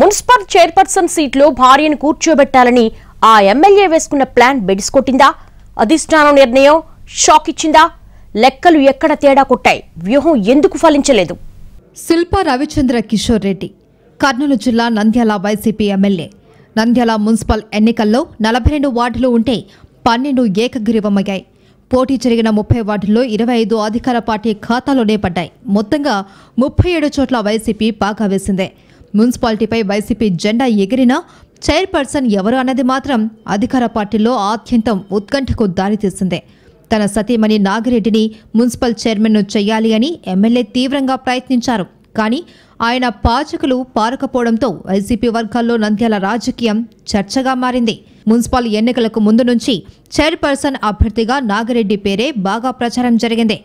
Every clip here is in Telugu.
మున్సిపల్ చైర్పర్సన్ సీట్లో భార్యను కూర్చోబెట్టాలని ఆ ఎమ్మెల్యే వేసుకున్న ప్లాన్ బెడిసికొట్టిందా అధిష్టానం నిర్ణయం షాక్ ఇచ్చిందా లెక్కలు ఎక్కడ తేడా కొట్టాయి వ్యూహం ఎందుకు ఫలించలేదు శిల్ప రవిచంద్ర కిషోర్ రెడ్డి కర్నూలు జిల్లా Nandyal YCP MLA Nandyal municipal ఎన్నికల్లో నలభై రెండు వార్డులు ఉంటే పన్నెండు ఏకగ్రీవమయ్యాయి పోటీ జరిగిన ముప్పై వార్డుల్లో ఇరవై ఐదు అధికార పార్టీ ఖాతాలోనే పడ్డాయి మొత్తంగా ముప్పై ఏడు చోట్ల వైసీపీ బాగా వేసిందే మున్సిపాలిటీపై వైసీపీ జెండా ఎగిరినా చైర్పర్సన్ ఎవరు అన్నది మాత్రం అధికార పార్టీలో ఆత్యంతం ఉత్కంఠకు దారితీసింది తన సతీమణి నాగిరెడ్డిని మున్సిపల్ చైర్మన్ను చేయాలి అని ఎమ్మెల్యే తీవ్రంగా ప్రయత్నించారు కానీ ఆయన పాచకులు పారకపోవడంతో వైసీపీ వర్గాల్లో నంద్యాల రాజకీయం చర్చగా మారింది మున్సిపల్ ఎన్నికలకు ముందు నుంచి చైర్పర్సన్ అభ్యర్థిగా నాగిరెడ్డి పేరే బాగా ప్రచారం జరిగింది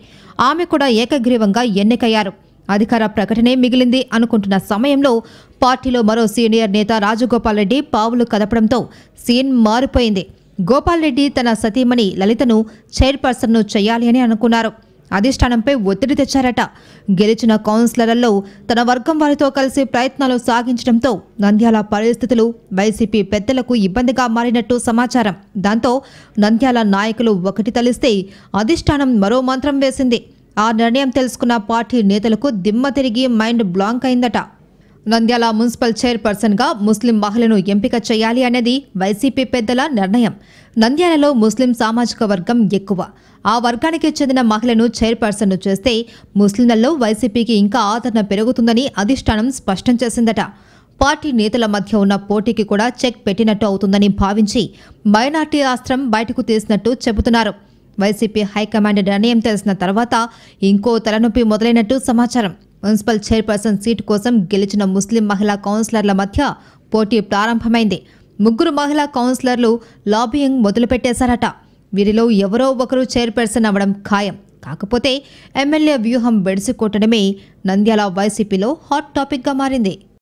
ఆమె కూడా ఏకగ్రీవంగా ఎన్నికయ్యారు అధికార ప్రకటనే మిగిలింది అనుకుంటున్న సమయంలో పార్టీలో మరో సీనియర్ నేత రాజగోపాల్ రెడ్డి పావులు కదపడంతో సీన్ మారిపోయింది గోపాల్ రెడ్డి తన సతీమణి లలితను చైర్పర్సన్ను చేయాలి అని అనుకున్నారు అధిష్టానంపై ఒత్తిడి తెచ్చారట గెలిచిన కౌన్సిలర్లలో తన వర్గం వారితో కలిసి ప్రయత్నాలు సాగించడంతో నంద్యాల పరిస్థితులు వైసీపీ పెద్దలకు ఇబ్బందిగా మారినట్టు సమాచారం దాంతో నంద్యాల నాయకులు ఒకటి తలిస్తే అధిష్టానం మరో మంత్రం వేసింది ఆ నిర్ణయం తెలుసుకున్న పార్టీ నేతలకు దిమ్మ తిరిగి మైండ్ బ్లాంక్ అయిందట నంద్యాల మున్సిపల్ చైర్పర్సన్గా ముస్లిం మహిళను ఎంపిక చేయాలి అనేది వైసీపీ పెద్దల నిర్ణయం నంద్యాలలో ముస్లిం సామాజిక వర్గం ఎక్కువ ఆ వర్గానికి చెందిన మహిళను చైర్పర్సన్ చేస్తే ముస్లింలలో వైసీపీకి ఇంకా ఆదరణ పెరుగుతుందని అధిష్టానం స్పష్టం చేసిందట పార్టీ నేతల మధ్య ఉన్న పోటీకి కూడా చెక్ పెట్టినట్టు అవుతుందని భావించి మైనార్టీ ఆస్త్రం బయటకు తీసినట్టు చెబుతున్నారు వైసీపీ హైకమాండ్ నిర్ణయం తెలిసిన తర్వాత ఇంకో తలనొప్పి మొదలైనట్టు సమాచారం మున్సిపల్ చైర్పర్సన్ సీటు కోసం గెలిచిన ముస్లిం మహిళా కౌన్సిలర్ల మధ్య పోటీ ప్రారంభమైంది ముగ్గురు మహిళా కౌన్సిలర్లు లాబియింగ్ మొదలుపెట్టేశారట వీరిలో ఎవరో ఒకరు చైర్పర్సన్ అవ్వడం ఖాయం కాకపోతే ఎమ్మెల్యే వ్యూహం బెడిసి కొట్టడమే నంద్యాల వైసీపీలో హాట్ టాపిక్గా మారింది